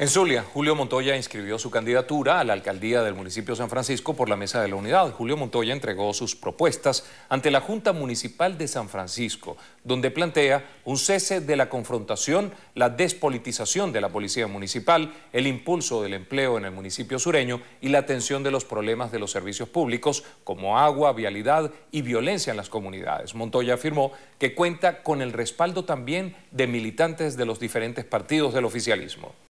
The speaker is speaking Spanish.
En Zulia, Julio Montoya inscribió su candidatura a la alcaldía del municipio San Francisco por la Mesa de la Unidad. Julio Montoya entregó sus propuestas ante la Junta Municipal de San Francisco, donde plantea un cese de la confrontación, la despolitización de la policía municipal, el impulso del empleo en el municipio sureño y la atención de los problemas de los servicios públicos como agua, vialidad y violencia en las comunidades. Montoya afirmó que cuenta con el respaldo también de militantes de los diferentes partidos del oficialismo.